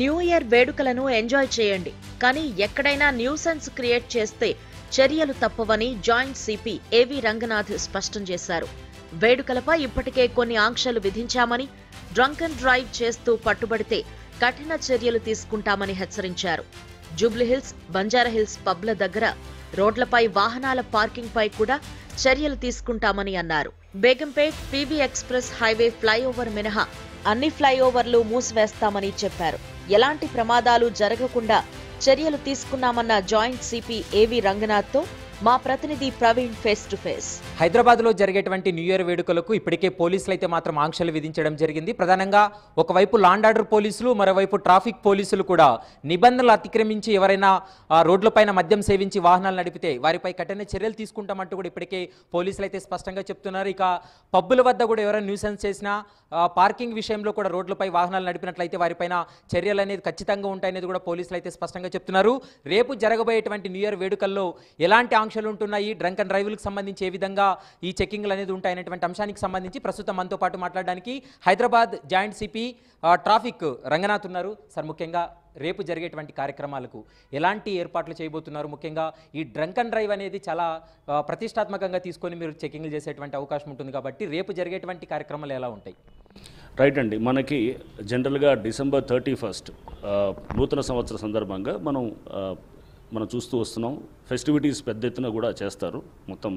new year వేడుకలను enjoy చేయండి కానీ ఎక్కడైనా న్యూసెన్స్ క్రియేట్ చేస్తే చర్యలు తప్పవని జాయింట్ సిపి ఏవి రంగనాథ్ స్పష్టం చేశారు వేడుకలపై ఇప్పటికే కొన్ని ఆంక్షలు విధించామని డ్రంక్ అండ్ డ్రైవ్ చేస్తూ పట్టుబడితే కఠిన చర్యలు తీసుకుంటామని హెచ్చరించారు జూబ్లీహిల్స్ బంజారాహిల్స్ పబ్ల దగ్గర రోడ్లపై వాహనాల పార్కింగ్పై కూడా చర్యలు తీసుకుంటామని అన్నారు Begumpet PV express highway flyover మినహా అన్ని ఫ్లైఓవర్లు మూసివేస్తామని చెప్పారు ఎలాంటి ప్రమాదాలు జరగకుండా చర్యలు తీసుకున్నామన్న జాయింట్ సిపి ఏవి రంగనాథ్తో మా ప్రతినిధి Praveen face to face Hyderabad లో జరిగేటువంటి న్యూ ఇయర్ వేడుకలకు ఇప్పటికే పోలీసులు అయితే మాత్రం ఆంక్షలు విధించడం జరిగింది ప్రధానంగా ఒకవైపు లాండ్ ఆర్డర్ పోలీసులు మరోవైపు ట్రాఫిక్ పోలీసులు కూడా నిబంధనలు అతిక్రమించి ఎవరైనా రోడ్లపైన మద్యం సేవించి వాహనాలు నడిపితే వారిపై కఠిన చర్యలు తీసుకుంటామంటూ కూడా ఇప్పటికే పోలీసులు అయితే స్పష్టంగా చెప్తున్నారు ఇక పబ్బుల వద్ద కూడా ఎవరైనా న్యూసెన్స్ చేసినా పార్కింగ్ విషయంలో కూడా రోడ్లపై వాహనాలు నడిపినట్లయితే వారిపైన చర్యలు అనేది ఖచ్చితంగా ఉంటాయనేది కూడా పోలీసులు అయితే స్పష్టంగా చెప్తున్నారు రేపు జరగబోయేటువంటి న్యూ ఇయర్ వేడుకల్లో ఎలాంటి ఆకాంక్షలు ఉంటున్నాయి డ్రంక్ అండ్ డ్రైవ్లకు సంబంధించి ఏ విధంగా ఈ చెక్కింగ్లు అనేది ఉంటాయనేటువంటి అంశానికి సంబంధించి ప్రస్తుతం మనతో పాటు మాట్లాడడానికి Hyderabad joint CP traffic Ranganath ఉన్నారు సార్ ముఖ్యంగా రేపు జరిగేటువంటి కార్యక్రమాలకు ఎలాంటి ఏర్పాట్లు చేయబోతున్నారు ముఖ్యంగా ఈ డ్రంక్ అండ్ డ్రైవ్ అనేది చాలా ప్రతిష్టాత్మకంగా తీసుకొని మీరు చెక్కింగ్లు చేసేటువంటి అవకాశం ఉంటుంది కాబట్టి రేపు జరిగేటువంటి కార్యక్రమాలు ఎలా ఉంటాయి రైట్ అండి మనకి జనరల్గా డిసెంబర్ థర్టీ ఫస్ట్ నూతన సంవత్సర సందర్భంగా మనం మనం చూస్తూ వస్తున్నాం ఫెస్టివిటీస్ పెద్ద ఎత్తున కూడా చేస్తారు మొత్తం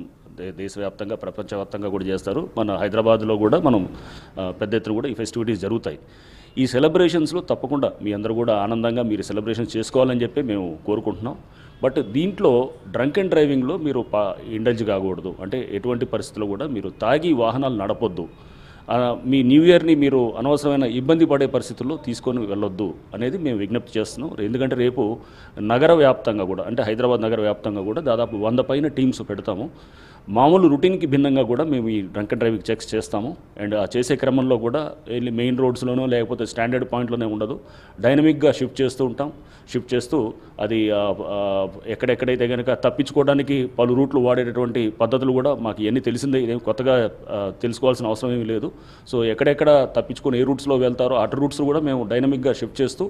దేశవ్యాప్తంగా ప్రపంచవ్యాప్తంగా కూడా చేస్తారు మన హైదరాబాద్లో కూడా మనం పెద్ద ఎత్తున కూడా ఈ ఫెస్టివిటీస్ జరుగుతాయి ఈ సెలబ్రేషన్స్లో తప్పకుండా మీ అందరూ కూడా ఆనందంగా మీరు సెలబ్రేషన్ చేసుకోవాలని చెప్పి మేము కోరుకుంటున్నాం బట్ దీంట్లో డ్రంక్ అండ్ డ్రైవింగ్లో మీరు పా ఇండల్జ్ కాకూడదు అంటే ఎటువంటి పరిస్థితుల్లో కూడా మీరు తాగి వాహనాలు నడపొద్దు మీ న్యూ ఇయర్ని మీరు అనవసరమైన ఇబ్బంది పడే పరిస్థితుల్లో తీసుకొని వెళ్ళొద్దు అనేది మేము విజ్ఞప్తి చేస్తున్నాం ఎందుకంటే రేపు నగర వ్యాప్తంగా కూడా అంటే హైదరాబాద్ నగర వ్యాప్తంగా కూడా దాదాపు వంద పైన టీమ్స్ పెడతాము మామూలు రుటీన్కి భిన్నంగా కూడా మేము ఈ డ్రంక్ డ్రైవింగ్ చెక్స్ చేస్తాము అండ్ ఆ చేసే క్రమంలో కూడా వెళ్ళి మెయిన్ రోడ్స్లోనో లేకపోతే స్టాండర్డ్ పాయింట్లోనే ఉండదు డైనమిక్గా షిఫ్ట్ చేస్తూ ఉంటాం షిఫ్ట్ చేస్తూ అది ఎక్కడెక్కడైతే కనుక తప్పించుకోవడానికి పలు రూట్లు వాడేటటువంటి పద్ధతులు కూడా మాకు ఎన్ని తెలిసిందే ఇదేం కొత్తగా తెలుసుకోవాల్సిన అవసరం ఏమీ లేదు సో ఎక్కడెక్కడ తప్పించుకొని ఏ రూట్స్లో వెళ్తారో అటు రూట్స్ కూడా మేము డైనమిక్గా షిఫ్ట్ చేస్తూ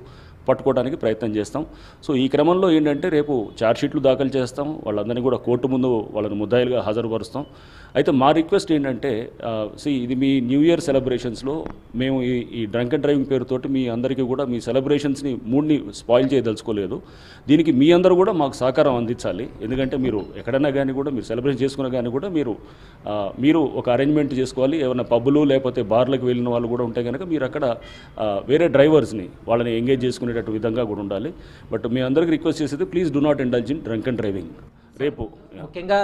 పట్టుకోవడానికి ప్రయత్నం చేస్తాం సో ఈ క్రమంలో ఏంటంటే రేపు ఛార్జ్షీట్లు దాఖలు చేస్తాం వాళ్ళందరినీ కూడా కోర్టు ముందు వాళ్ళని ముద్దాయిలుగా హాజరుపరుస్తాం అయితే మా రిక్వెస్ట్ ఏంటంటే సి ఇది మీ న్యూ ఇయర్ సెలబ్రేషన్స్లో మేము ఈ ఈ డ్రంక్ అండ్ డ్రైవింగ్ పేరుతోటి మీ అందరికీ కూడా మీ సెలబ్రేషన్స్ని మూడ్ని స్పాయిల్ చేయదలుచుకోలేదు దీనికి మీ అందరూ కూడా మాకు సహకారం అందించాలి ఎందుకంటే మీరు ఎక్కడైనా కానీ కూడా మీరు సెలబ్రేషన్ చేసుకున్నా కానీ కూడా మీరు మీరు ఒక అరేంజ్మెంట్ చేసుకోవాలి ఏమైనా పబ్బులు లేకపోతే బార్లకు వెళ్ళిన వాళ్ళు కూడా ఉంటే కనుక మీరు అక్కడ వేరే డ్రైవర్స్ని వాళ్ళని ఎంగేజ్ చేసుకునే ఉండేటట్టు విధంగా కూడా ఉండాలి బట్ మీ అందరికీ రిక్వెస్ట్ చేసేది please do not indulge in drunk and driving రేపు ముఖ్యంగా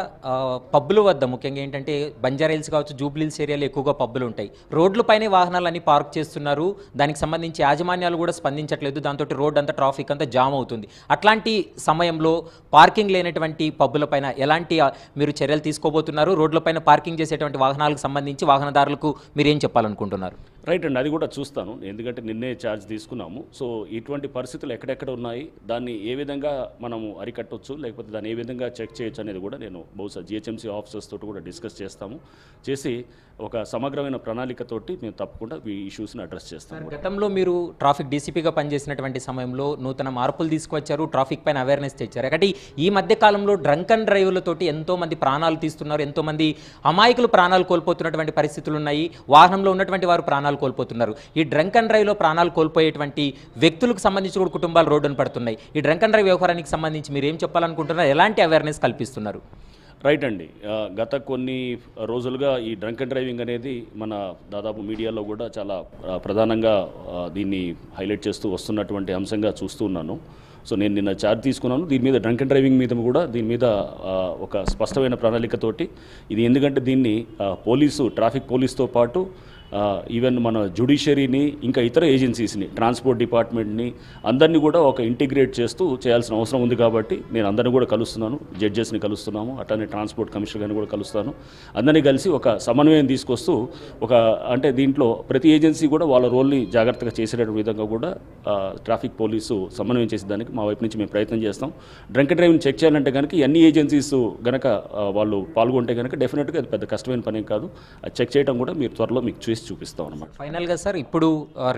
పబ్బుల వద్ద ముఖ్యంగా ఏంటంటే బంజారాయిల్స్ కావచ్చు జూబ్లీల్స్ ఏరియాలో ఎక్కువగా పబ్బులు ఉంటాయి రోడ్ల పైనే వాహనాలన్నీ పార్క్ చేస్తున్నారు దానికి సంబంధించి యాజమాన్యాలు కూడా స్పందించట్లేదు దాంతో రోడ్ అంతా ట్రాఫిక్ అంతా జామ్ అవుతుంది అట్లాంటి సమయంలో పార్కింగ్ లేనటువంటి పైన ఎలాంటి మీరు చర్యలు తీసుకోబోతున్నారు పైన పార్కింగ్ చేసేటువంటి వాహనాలకు సంబంధించి వాహనదారులకు మీరేం చెప్పాలనుకుంటున్నారు రైట్ అండి అది కూడా చూస్తాను ఎందుకంటే నిన్నే ఛార్జ్ తీసుకున్నాము సో ఇటువంటి పరిస్థితులు ఎక్కడెక్కడ ఉన్నాయి దాన్ని ఏ విధంగా మనము అరికట్టవచ్చు లేకపోతే దాన్ని ఏ విధంగా చెక్ చేయొచ్చు అనేది కూడా నేను బహుశా జిహెచ్ఎంసీ ఆఫీసర్స్ తోటి కూడా డిస్కస్ చేస్తాము చేసి ఒక సమగ్రమైన ప్రణాళికతోటి మేము తప్పకుండా ఈ ఇష్యూస్ని అడ్రస్ చేస్తాము గతంలో మీరు ట్రాఫిక్ డీసీపీగా పనిచేసినటువంటి సమయంలో నూతన మార్పులు తీసుకొచ్చారు ట్రాఫిక్ పైన అవేర్నెస్ తెచ్చారు ఒకటి ఈ మధ్య కాలంలో డ్రంక్ అండ్ ఎంతో మంది ప్రాణాలు తీస్తున్నారు ఎంతోమంది అమాయకులు ప్రాణాలు కోల్పోతున్నటువంటి పరిస్థితులు ఉన్నాయి వాహనంలో ఉన్నటువంటి వారు ప్రాణాలు కోల్పోతున్నారు ఈ డ్రంక్ అండ్ డ్రైవ్లో ప్రాణాలు కోల్పోయేటువంటి వ్యక్తులకు సంబంధించి కూడా కుటుంబాలు రోడ్డున పడుతున్నాయి ఈ డ్రంక్ అండ్ డ్రైవ్ వ్యవహారానికి సంబంధించి మీరు ఏం చెప్పాలనుకుంటున్నారు ఎలాంటి అవేర్నెస్ కల్పిస్తున్నారు అన్నారు రైట్ అండి గత కొన్ని రోజులుగా ఈ డ్రంక్ అండ్ డ్రైవింగ్ అనేది మన దాదాపు మీడియాలో కూడా చాలా ప్రధానంగా దీన్ని హైలైట్ చేస్తూ వస్తున్నటువంటి అంశంగా చూస్తూ ఉన్నాను సో నేను నిన్న చార్జ్ తీసుకున్నాను దీని మీద డ్రంక్ అండ్ డ్రైవింగ్ మీద కూడా దీని మీద ఒక స్పష్టమైన ప్రణాళికతోటి ఇది ఎందుకంటే దీన్ని పోలీసు ట్రాఫిక్ పోలీస్తో పాటు ఈవెన్ మన జ్యుడిషియరీని ఇంకా ఇతర ఏజెన్సీస్ని ట్రాన్స్పోర్ట్ డిపార్ట్మెంట్ని అందరినీ కూడా ఒక ఇంటిగ్రేట్ చేస్తూ చేయాల్సిన అవసరం ఉంది కాబట్టి నేను అందరిని కూడా కలుస్తున్నాను జడ్జెస్ని కలుస్తున్నాము అట్లానే ట్రాన్స్పోర్ట్ కమిషనర్ గారిని కూడా కలుస్తాను అందరినీ కలిసి ఒక సమన్వయం తీసుకొస్తూ ఒక అంటే దీంట్లో ప్రతి ఏజెన్సీ కూడా వాళ్ళ రోల్ని జాగ్రత్తగా చేసేటటువంటి విధంగా కూడా ట్రాఫిక్ పోలీసు సమన్వయం చేసే దానికి మా వైపు నుంచి మేము ప్రయత్నం చేస్తాం డ్రంక్ డ్రైవింగ్ చెక్ చేయాలంటే కనుక ఎన్ని ఏజెన్సీస్ కనుక వాళ్ళు పాల్గొంటే కనుక డెఫినెట్గా అది పెద్ద కష్టమైన పనేం కాదు అది చెక్ చేయడం కూడా మీరు త్వరలో మీకు చూసి చేసి చూపిస్తాం అనమాట ఫైనల్గా సార్ ఇప్పుడు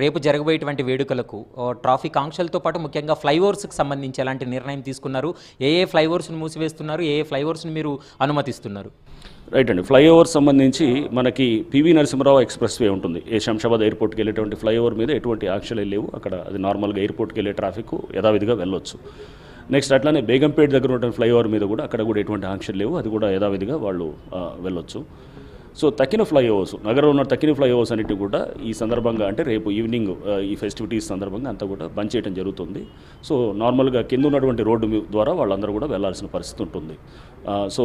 రేపు జరగబోయేటువంటి వేడుకలకు ట్రాఫిక్ ఆంక్షలతో పాటు ముఖ్యంగా ఫ్లైఓవర్స్కి సంబంధించి ఎలాంటి నిర్ణయం తీసుకున్నారు ఏ ఏ ఫ్లైఓవర్స్ని మూసివేస్తున్నారు ఏ ఏ ఫ్లైఓవర్స్ని మీరు అనుమతిస్తున్నారు రైట్ అండి ఫ్లైఓవర్ సంబంధించి మనకి పివి నరసింహరావు ఎక్స్ప్రెస్ వే ఉంటుంది ఏ శంషాబాద్ ఎయిర్పోర్ట్కి వెళ్ళేటువంటి ఫ్లైఓవర్ మీద ఎటువంటి ఆంక్షలు లేవు అక్కడ అది నార్మల్గా ఎయిర్పోర్ట్కి వెళ్ళే ట్రాఫిక్ యథావిధిగా వెళ్ళొచ్చు నెక్స్ట్ అట్లానే బేగంపేట దగ్గర ఉన్న ఫ్లైఓవర్ మీద కూడా అక్కడ కూడా ఎటువంటి ఆంక్షలు లేవు అది కూడా యథావిధిగా వాళ్ళు వెళ్ళొచ్చు సో తక్కిన ఫ్లైఓవర్స్ నగరంలో ఉన్న తక్కిన ఫ్లైఓవర్స్ అన్నిటి కూడా ఈ సందర్భంగా అంటే రేపు ఈవినింగ్ ఈ ఫెస్టివిటీస్ సందర్భంగా అంతా కూడా బంద్ చేయడం జరుగుతుంది సో నార్మల్గా కింద ఉన్నటువంటి రోడ్డు ద్వారా వాళ్ళందరూ కూడా వెళ్లాల్సిన పరిస్థితి ఉంటుంది సో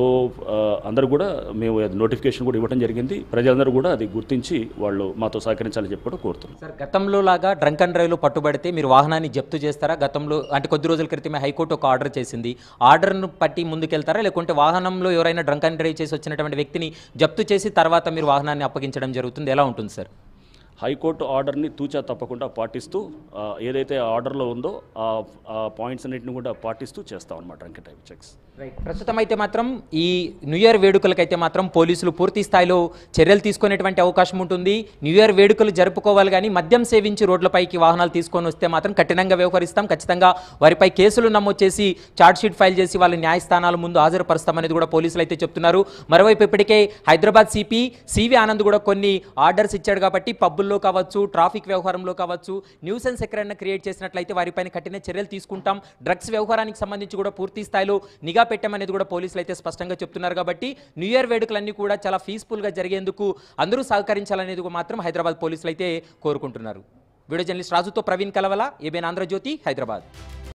అందరూ కూడా మేము నోటిఫికేషన్ కూడా ఇవ్వడం జరిగింది ప్రజలందరూ కూడా అది గుర్తించి వాళ్ళు మాతో సహకరించాలని చెప్పి కూడా కోరుతున్నాం సార్ గతంలో లాగా డ్రంక్ అండ్ డ్రైవ్లు పట్టుబడితే మీరు వాహనాన్ని జప్తు చేస్తారా గతంలో అంటే కొద్ది రోజుల క్రితమే హైకోర్టు ఒక ఆర్డర్ చేసింది ఆర్డర్ను పట్టి ముందుకెళ్తారా లేకుంటే వాహనంలో ఎవరైనా డ్రంక్ అండ్ డ్రైవ్ చేసి వచ్చినటువంటి వ్యక్తిని జప్తు చేసి తర్వాత మీరు వాహనాన్ని అప్పగించడం జరుగుతుంది ఎలా ఉంటుంది సార్ హైకోర్టు ఆర్డర్ని తూచా తప్పకుండా పాటిస్తూ ఏదైతే ఆర్డర్లో ఉందో ఆ పాయింట్స్ అన్నింటిని కూడా పాటిస్తూ చేస్తాం అనమాట రంకెట్ చెక్స్ రైట్ ప్రస్తుతం అయితే మాత్రం ఈ న్యూ ఇయర్ వేడుకలకైతే మాత్రం పోలీసులు పూర్తి స్థాయిలో చర్యలు తీసుకునేటువంటి అవకాశం ఉంటుంది న్యూ ఇయర్ వేడుకలు జరుపుకోవాలి కానీ మద్యం సేవించి రోడ్లపైకి వాహనాలు తీసుకొని వస్తే మాత్రం కఠినంగా వ్యవహరిస్తాం ఖచ్చితంగా వారిపై కేసులు నమోదు చేసి ఛార్జ్షీట్ ఫైల్ చేసి వాళ్ళ న్యాయస్థానాల ముందు హాజరుపరుస్తామనేది కూడా పోలీసులు అయితే చెప్తున్నారు మరోవైపు ఇప్పటికే హైదరాబాద్ సిపి సివి ఆనంద్ కూడా కొన్ని ఆర్డర్స్ ఇచ్చాడు కాబట్టి పబ్బులు విషయాల్లో కావచ్చు ట్రాఫిక్ వ్యవహారంలో కావచ్చు న్యూసెన్స్ ఎక్కడైనా క్రియేట్ చేసినట్లయితే వారిపైన కఠిన చర్యలు తీసుకుంటాం డ్రగ్స్ వ్యవహారానికి సంబంధించి కూడా పూర్తి స్థాయిలో నిఘా పెట్టామనేది కూడా పోలీసులు అయితే స్పష్టంగా చెప్తున్నారు కాబట్టి న్యూ ఇయర్ వేడుకలన్నీ కూడా చాలా పీస్ఫుల్గా జరిగేందుకు అందరూ సహకరించాలనేది మాత్రం హైదరాబాద్ పోలీసులు అయితే కోరుకుంటున్నారు వీడియో జర్నలిస్ట్ రాజుతో ప్రవీణ్ కలవల ఏబీఎన్ ఆంధ్రజ్యోతి హైదరాబాద్